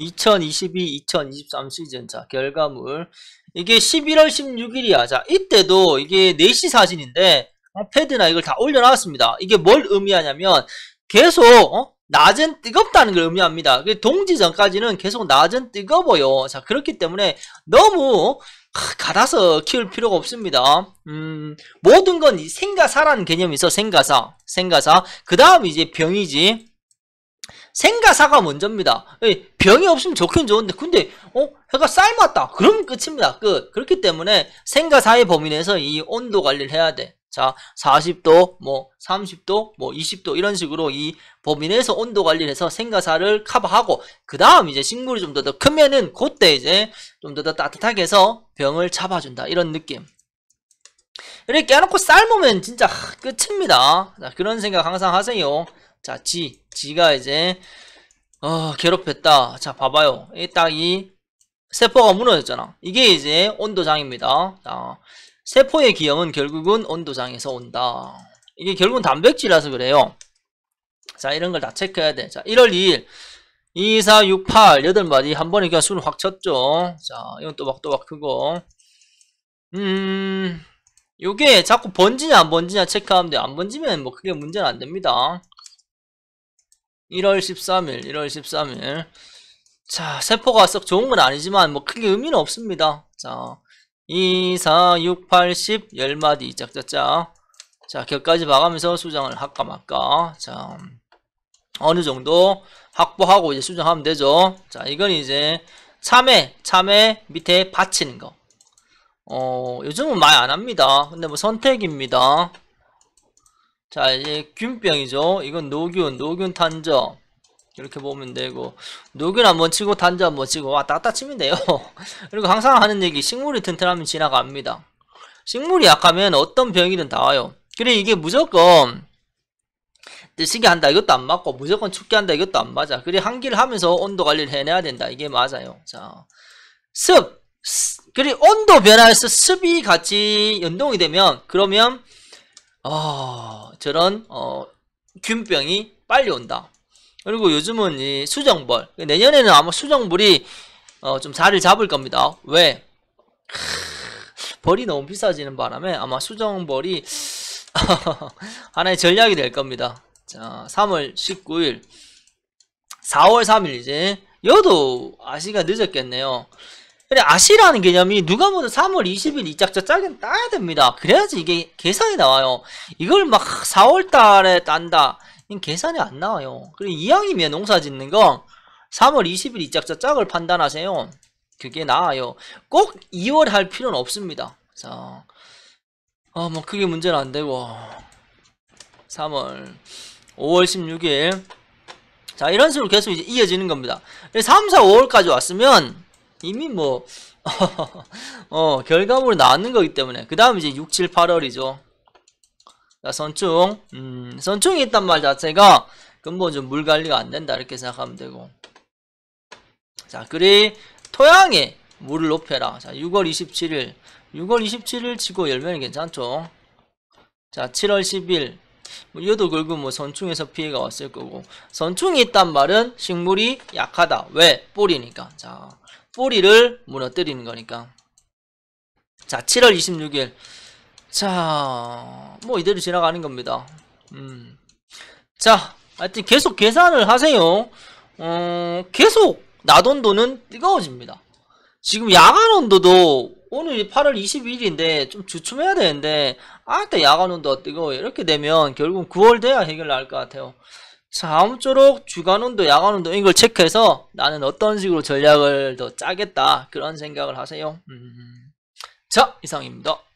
2022-2023 시즌 자 결과물 이게 11월 16일이야 자 이때도 이게 4시 사진인데 어, 패드나 이걸 다 올려놨습니다 이게 뭘 의미하냐면 계속 어? 낮은 뜨겁다는 걸 의미합니다 그 동지 전까지는 계속 낮은 뜨거워요 자 그렇기 때문에 너무 가다서 키울 필요가 없습니다. 음, 모든 건 생가사라는 개념이 있어, 생가사. 생가사. 그 다음 이제 병이지. 생가사가 먼저입니다. 병이 없으면 좋긴 좋은데 근데 어 해가 삶았다. 그럼 끝입니다. 끝. 그, 그렇기 때문에 생가사의 범위 내에서 이 온도 관리를 해야 돼. 자, 40도, 뭐 30도, 뭐 20도 이런 식으로 이 범위 내에서 온도 관리를 해서 생가사를 커버하고 그다음 이제 식물이 좀 더 더 크면은 그때 이제 좀 더 더 따뜻하게 해서 병을 잡아준다 이런 느낌. 이렇게 깨놓고 삶으면 진짜 끝입니다. 자, 그런 생각 항상 하세요. 자, G. G가 이제, 어, 괴롭혔다. 자, 봐봐요. 딱이 세포가 무너졌잖아. 이게 이제 온도장입니다. 자, 세포의 기염은 결국은 온도장에서 온다. 이게 결국은 단백질이라서 그래요. 자, 이런 걸 다 체크해야 돼. 자, 1월 2일. 2, 4, 6, 8, 8마디 한 번에 그냥 수를 확 쳤죠. 자, 이건 또박또박 크고. 음, 요게 자꾸 번지냐 안 번지냐 체크하면 돼요. 안 번지면 뭐 크게 문제는 안 됩니다. 1월 13일, 1월 13일. 자, 세포가 썩 좋은 건 아니지만 뭐 크게 의미는 없습니다. 자, 2, 4, 6, 8, 10, 10마디 짝짝짝. 자, 격까지 봐가면서 수정을 할까 말까. 자, 어느 정도 확보하고 이제 수정하면 되죠. 자, 이건 이제 참외, 참외 밑에 받치는 거. 어, 요즘은 많이 안 합니다. 근데 뭐 선택입니다. 자 이제 균병이죠 이건 노균 노균 탄저 이렇게 보면 되고 노균 한번 치고 탄저 한번 치고 왔다 갔다 치면 돼요 그리고 항상 하는 얘기 식물이 튼튼하면 지나갑니다 식물이 약하면 어떤 병이든 다 와요 그래 이게 무조건 뜨시게 한다 이것도 안 맞고 무조건 춥게 한다 이것도 안 맞아 그래 한기를 하면서 온도 관리를 해내야 된다 이게 맞아요 자 습 그리고 온도 변화에서 습이 같이 연동이 되면 그러면 아, 저런 어, 균병이 빨리 온다. 그리고 요즘은 이 수정벌 내년에는 아마 수정벌이 어, 좀 자리를 잡을 겁니다. 왜? 벌이 너무 비싸지는 바람에 아마 수정벌이 하나의 전략이 될 겁니다. 자, 3월 19일, 4월 3일 이제 여도 아시가 늦었겠네요. 근데 아시라는 개념이 누가 뭐든 3월 20일 이짝자 짝은 따야 됩니다. 그래야지 이게 계산이 나와요. 이걸 막 4월 달에 딴다. 계산이 안 나와요. 그리고 이왕이면 농사 짓는 거 3월 20일 이짝자 짝을 판단하세요. 그게 나아요. 꼭 2월 할 필요는 없습니다. 자, 어, 뭐 크게 문제는 안 되고 3월 5월 16일 자 이런 식으로 계속 이제 이어지는 겁니다. 3, 4, 5월까지 왔으면 이미 뭐 어, 결과물이 나왔는 거기 때문에 그 다음 이제 6, 7, 8월이죠 자, 선충 음, 선충이 있단 말 자체가 근본 좀물 관리가 안 된다 이렇게 생각하면 되고 자 그리 토양에 물을 높여라 자 6월 27일 6월 27일 치고 열면 괜찮죠 자 7월 10일 뭐 얘도 결국 뭐 선충에서 피해가 왔을 거고 선충이 있단 말은 식물이 약하다 왜? 뿌리니까 자 뿌리를 무너뜨리는 거니까 자 7월 26일 자뭐 이대로 지나가는 겁니다 음. 자 하여튼 계속 계산을 하세요 어, 계속 나돈도는 뜨거워집니다 지금 야간 온도도 오늘 8월 22일인데 좀 주춤해야 되는데 아따 야간 온도가 뜨거워요 이렇게 되면 결국 9월 돼야 해결 나을 것 같아요 자, 아무쪼록 주간운동, 야간운동 이걸 체크해서 나는 어떤 식으로 전략을 더 짜겠다 그런 생각을 하세요. 음. 자, 이상입니다.